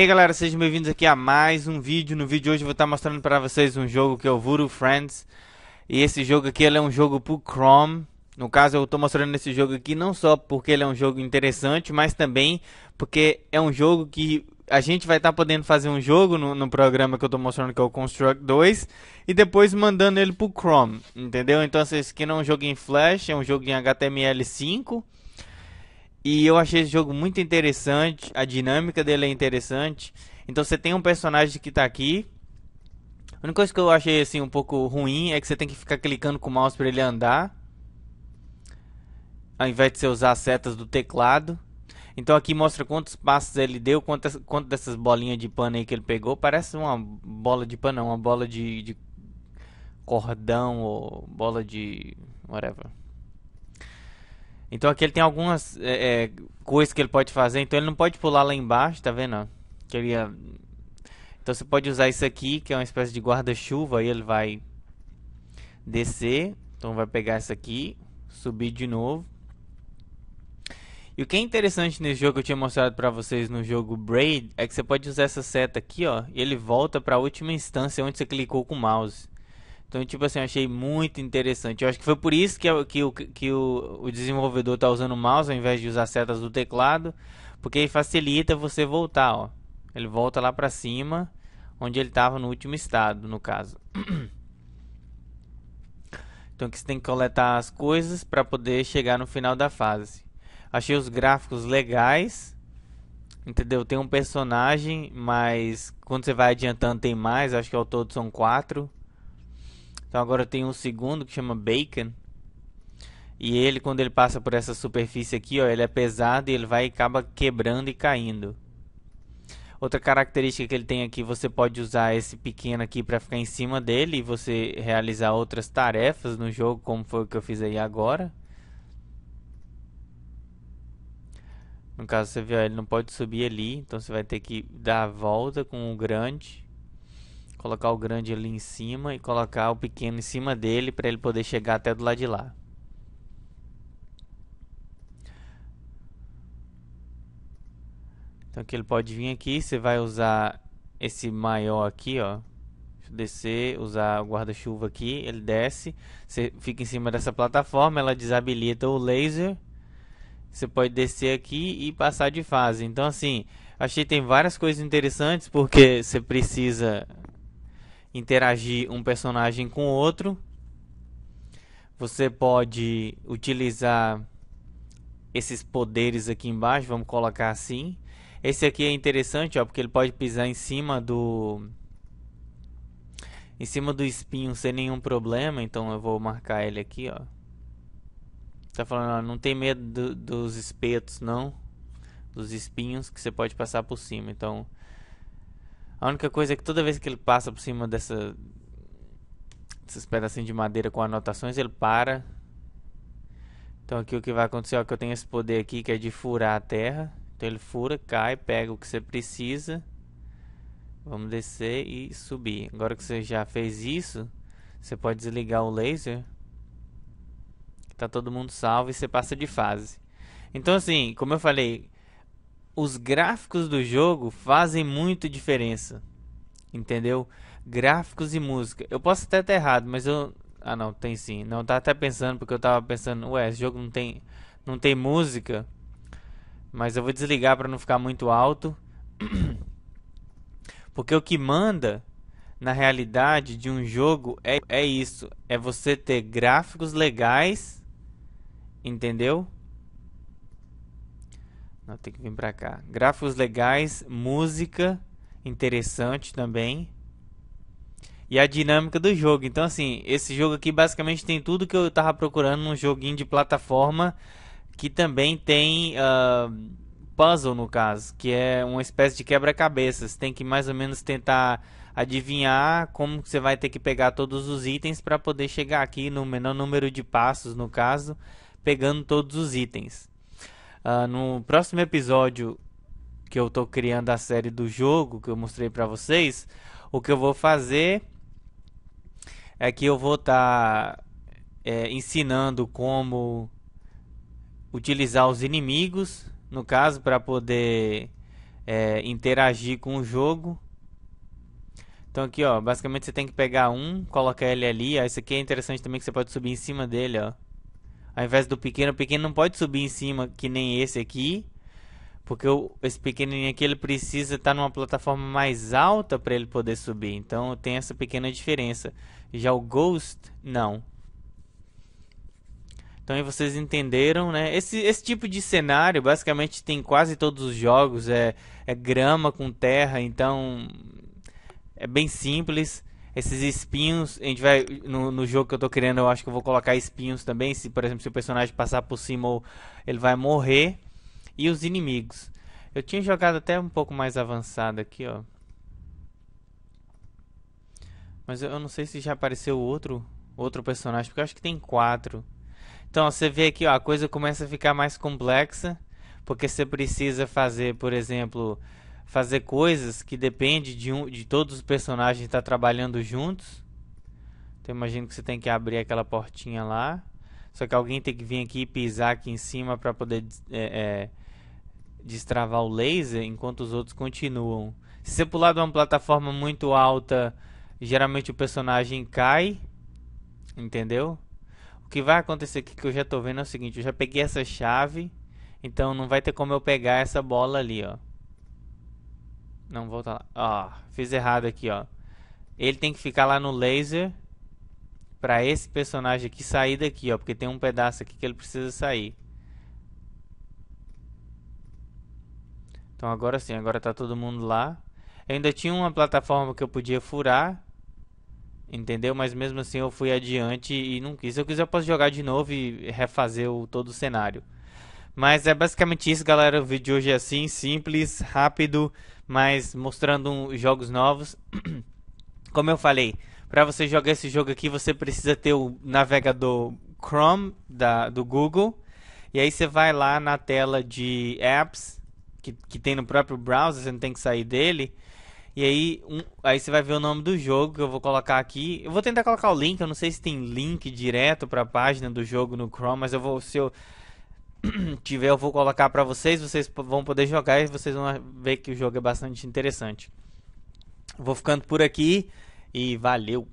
E aí galera, sejam bem-vindos aqui a mais um vídeo. No vídeo de hoje eu vou estar mostrando para vocês um jogo que é o Voodoo Friends. E esse jogo aqui ele é um jogo pro Chrome. No caso eu estou mostrando esse jogo aqui não só porque ele é um jogo interessante, mas também porque é um jogo que a gente vai estar podendo fazer um jogo no, no programa que eu estou mostrando que é o Construct 2 e depois mandando ele pro Chrome, entendeu? Então esse aqui não é um jogo em Flash, é um jogo em HTML5. E eu achei esse jogo muito interessante, a dinâmica dele é interessante. Então você tem um personagem que tá aqui. A única coisa que eu achei assim um pouco ruim é que você tem que ficar clicando com o mouse para ele andar. Ao invés de você usar as setas do teclado. Então aqui mostra quantos passos ele deu, quantas, quantas dessas bolinhas de pano aí que ele pegou. Parece uma bola de pano, não, uma bola de, de cordão ou bola de whatever. Então aqui ele tem algumas é, é, coisas que ele pode fazer. Então ele não pode pular lá embaixo, tá vendo? Que ele ia... Então você pode usar isso aqui, que é uma espécie de guarda-chuva. Aí ele vai descer. Então vai pegar isso aqui, subir de novo. E o que é interessante nesse jogo que eu tinha mostrado pra vocês no jogo Braid é que você pode usar essa seta aqui, ó. E ele volta pra última instância onde você clicou com o mouse. Então, tipo assim, eu achei muito interessante. Eu acho que foi por isso que, é que, o, que o, o desenvolvedor está usando o mouse ao invés de usar setas do teclado, porque facilita você voltar, ó. Ele volta lá para cima, onde ele estava no último estado, no caso. Então aqui você tem que coletar as coisas para poder chegar no final da fase. Achei os gráficos legais. Entendeu? Tem um personagem, mas quando você vai adiantando tem mais. Acho que ao é todo são quatro. Então agora tem um segundo que chama Bacon. E ele, quando ele passa por essa superfície aqui, ó, ele é pesado e ele vai e acaba quebrando e caindo. Outra característica que ele tem aqui, você pode usar esse pequeno aqui para ficar em cima dele e você realizar outras tarefas no jogo, como foi o que eu fiz aí agora. No caso, você vê, ele não pode subir ali, então você vai ter que dar a volta com o grande colocar o grande ali em cima e colocar o pequeno em cima dele para ele poder chegar até do lado de lá. Então que ele pode vir aqui, você vai usar esse maior aqui, ó. descer, usar o guarda-chuva aqui, ele desce, você fica em cima dessa plataforma, ela desabilita o laser. Você pode descer aqui e passar de fase. Então assim, achei que tem várias coisas interessantes porque você precisa interagir um personagem com outro. Você pode utilizar esses poderes aqui embaixo, vamos colocar assim. Esse aqui é interessante, ó, porque ele pode pisar em cima do em cima do espinho sem nenhum problema, então eu vou marcar ele aqui, ó. Tá falando, ó, não tem medo do, dos espetos, não, dos espinhos que você pode passar por cima. Então, a única coisa é que toda vez que ele passa por cima dessa, desses pedacinhos de madeira com anotações, ele para. Então aqui o que vai acontecer é que eu tenho esse poder aqui que é de furar a terra. Então ele fura, cai, pega o que você precisa. Vamos descer e subir. Agora que você já fez isso, você pode desligar o laser. Tá todo mundo salvo e você passa de fase. Então assim, como eu falei, os gráficos do jogo fazem muito diferença. Entendeu? Gráficos e música. Eu posso até estar errado, mas eu. Ah não, tem sim. Não, está até pensando, porque eu tava pensando, ué, esse jogo não tem. não tem música. Mas eu vou desligar para não ficar muito alto. Porque o que manda, na realidade, de um jogo é, é isso. É você ter gráficos legais. Entendeu? Não, tem que vir para cá. Gráficos legais, música interessante também. E a dinâmica do jogo. Então, assim, esse jogo aqui basicamente tem tudo que eu tava procurando num joguinho de plataforma que também tem uh, puzzle, no caso, que é uma espécie de quebra-cabeças. Tem que mais ou menos tentar adivinhar como você vai ter que pegar todos os itens para poder chegar aqui no menor número de passos, no caso, pegando todos os itens. Uh, no próximo episódio que eu tô criando a série do jogo que eu mostrei para vocês, o que eu vou fazer é que eu vou estar tá, é, ensinando como utilizar os inimigos, no caso, para poder é, interagir com o jogo. Então aqui, ó, basicamente você tem que pegar um, colocar ele ali. Ó, esse aqui é interessante também que você pode subir em cima dele, ó. Ao invés do pequeno, o pequeno não pode subir em cima que nem esse aqui. Porque o, esse pequenininho aqui ele precisa estar tá numa plataforma mais alta para ele poder subir. Então tem essa pequena diferença. Já o Ghost, não. Então aí vocês entenderam, né? Esse, esse tipo de cenário basicamente tem quase todos os jogos. É, é grama com terra, então é bem simples esses espinhos, a gente vai no, no, jogo que eu tô criando, eu acho que eu vou colocar espinhos também, se por exemplo, se o personagem passar por cima, ele vai morrer e os inimigos. Eu tinha jogado até um pouco mais avançado aqui, ó. Mas eu não sei se já apareceu outro, outro personagem, porque eu acho que tem quatro. Então, você vê aqui, ó, a coisa começa a ficar mais complexa, porque você precisa fazer, por exemplo, fazer coisas que depende de, um, de todos os personagens estar trabalhando juntos. Então imagino que você tem que abrir aquela portinha lá. Só que alguém tem que vir aqui e pisar aqui em cima para poder é, é, destravar o laser enquanto os outros continuam. Se você pular de uma plataforma muito alta, geralmente o personagem cai. Entendeu? O que vai acontecer aqui que eu já estou vendo é o seguinte, eu já peguei essa chave, então não vai ter como eu pegar essa bola ali, ó. Não, volta lá. Ó, fiz errado aqui, ó. Ele tem que ficar lá no laser para esse personagem aqui sair daqui, ó, porque tem um pedaço aqui que ele precisa sair. Então agora sim, agora tá todo mundo lá. Eu ainda tinha uma plataforma que eu podia furar, entendeu? Mas mesmo assim eu fui adiante e não quis. Se eu quiser eu posso jogar de novo e refazer o, todo o cenário. Mas é basicamente isso, galera. O vídeo de hoje é assim, simples, rápido, mas mostrando jogos novos. Como eu falei, para você jogar esse jogo aqui, você precisa ter o navegador Chrome da, do Google. E aí você vai lá na tela de apps, que, que tem no próprio browser, você não tem que sair dele. E aí, um, aí você vai ver o nome do jogo que eu vou colocar aqui. Eu vou tentar colocar o link, eu não sei se tem link direto para a página do jogo no Chrome, mas eu vou se eu tiver, eu vou colocar para vocês, vocês vão poder jogar e vocês vão ver que o jogo é bastante interessante. Vou ficando por aqui e valeu.